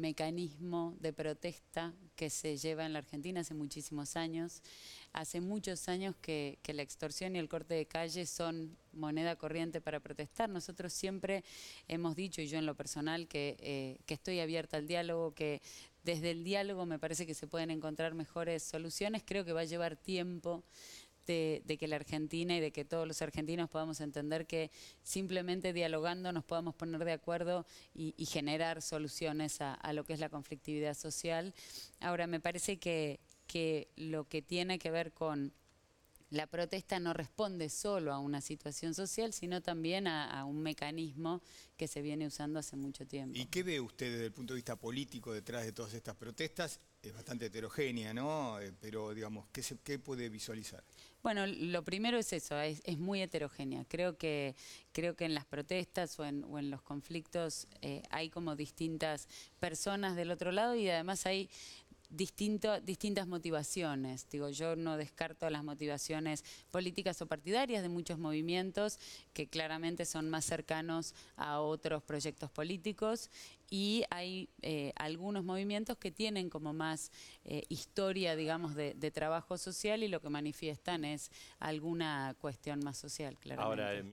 mecanismo de protesta que se lleva en la Argentina hace muchísimos años. Hace muchos años que, la extorsión y el corte de calle son moneda corriente para protestar. Nosotros siempre hemos dicho, y yo en lo personal, que, eh, que estoy abierta al diálogo, que desde el diálogo me parece que se pueden encontrar mejores soluciones. Creo que va a llevar tiempo de, que la Argentina y de que todos los argentinos podamos entender que simplemente dialogando nos podamos poner de acuerdo y, generar soluciones a, lo que es la conflictividad social. Ahora, me parece que lo que tiene que ver con la protesta no responde solo a una situación social, sino también a, un mecanismo que se viene usando hace mucho tiempo. ¿Y qué ve usted desde el punto de vista político detrás de todas estas protestas? Es bastante heterogénea, ¿no? Eh, pero, digamos, ¿qué, puede visualizar? Bueno, lo primero es eso, es, muy heterogénea. Creo que, creo que en las protestas o en, los conflictos eh, hay como distintas personas del otro lado y además hay distintas motivaciones. Digo, yo no descarto las motivaciones políticas o partidarias de muchos movimientos que claramente son más cercanos a otros proyectos políticos y hay eh, algunos movimientos que tienen como más eh, historia, digamos, de, trabajo social y lo que manifiestan es alguna cuestión más social, claramente. Eh,